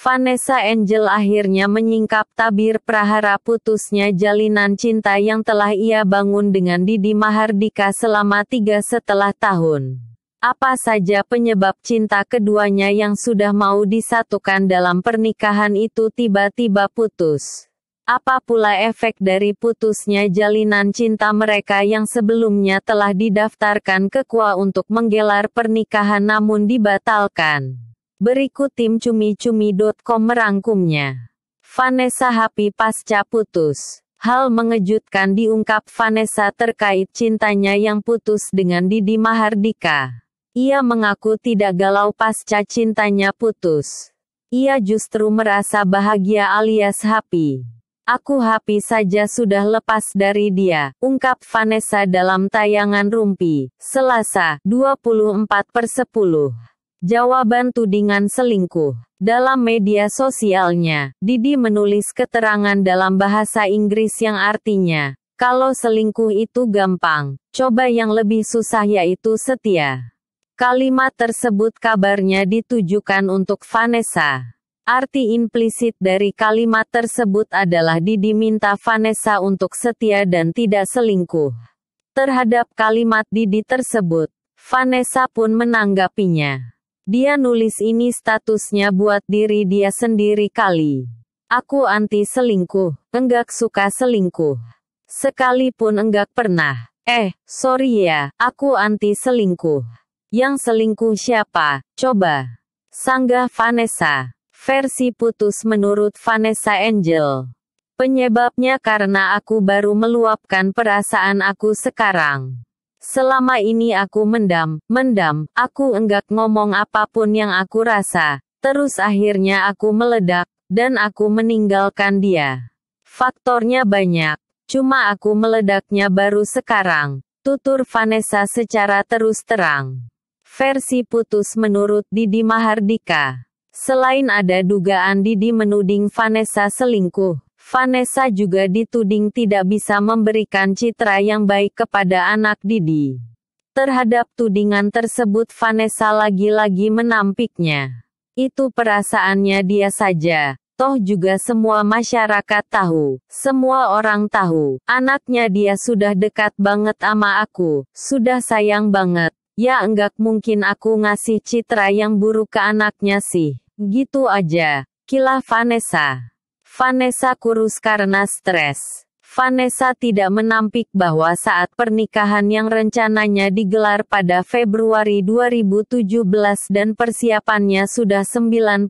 Vanessa Angel akhirnya menyingkap tabir prahara putusnya jalinan cinta yang telah ia bangun dengan Didi Mahardika selama tiga setelah tahun. Apa saja penyebab cinta keduanya yang sudah mau disatukan dalam pernikahan itu tiba-tiba putus? Apa pula efek dari putusnya jalinan cinta mereka yang sebelumnya telah didaftarkan ke KUA untuk menggelar pernikahan namun dibatalkan? Berikut tim cumi-cumi.com merangkumnya. Vanessa Happy pasca putus. Hal mengejutkan diungkap Vanessa terkait cintanya yang putus dengan Didi Mahardika. Ia mengaku tidak galau pasca cintanya putus. Ia justru merasa bahagia alias happy. Aku happy saja sudah lepas dari dia, ungkap Vanessa dalam tayangan Rumpi, Selasa, 24 per 10 jawaban tudingan selingkuh. Dalam media sosialnya, Didi menulis keterangan dalam bahasa Inggris yang artinya, kalau selingkuh itu gampang, coba yang lebih susah yaitu setia. Kalimat tersebut kabarnya ditujukan untuk Vanessa. Arti implisit dari kalimat tersebut adalah Didi minta Vanessa untuk setia dan tidak selingkuh. Terhadap kalimat Didi tersebut, Vanessa pun menanggapinya. Dia nulis ini statusnya buat diri dia sendiri kali. Aku anti selingkuh, enggak suka selingkuh. Sekalipun enggak pernah. Eh, sorry ya, aku anti selingkuh. Yang selingkuh siapa? Coba. Sanggah Vanessa. Versi putus menurut Vanessa Angel. Penyebabnya karena aku baru meluapkan perasaan aku sekarang. Selama ini aku mendam, mendam, aku enggak ngomong apapun yang aku rasa. Terus akhirnya aku meledak, dan aku meninggalkan dia. Faktornya banyak, cuma aku meledaknya baru sekarang, tutur Vanessa secara terus terang. Versi putus menurut Didi Mahardika. Selain ada dugaan Didi menuding Vanessa selingkuh, Vanessa juga dituding tidak bisa memberikan citra yang baik kepada anak Didi. Terhadap tudingan tersebut Vanessa lagi-lagi menampiknya. Itu perasaannya dia saja, toh juga semua masyarakat tahu, semua orang tahu, anaknya dia sudah dekat banget sama aku, sudah sayang banget. Ya enggak mungkin aku ngasih citra yang buruk ke anaknya sih. Gitu aja, Kila Vanessa. Vanessa kurus karena stres. Vanessa tidak menampik bahwa saat pernikahan yang rencananya digelar pada Februari 2017 dan persiapannya sudah 99%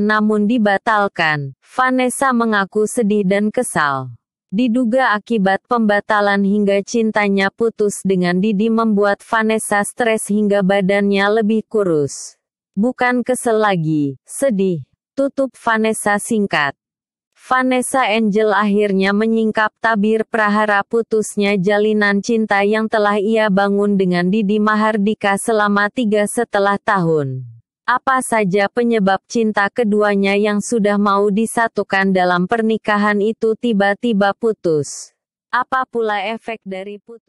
namun dibatalkan. Vanessa mengaku sedih dan kesal. Diduga akibat pembatalan hingga cintanya putus dengan Didi membuat Vanessa stres hingga badannya lebih kurus. Bukan kesel lagi, sedih. Tutup Vanessa singkat. Vanessa Angel akhirnya menyingkap tabir prahara putusnya jalinan cinta yang telah ia bangun dengan Didi Mahardika selama tiga setelah tahun. Apa saja penyebab cinta keduanya yang sudah mau disatukan dalam pernikahan itu tiba-tiba putus? Apa pula efek dari putus?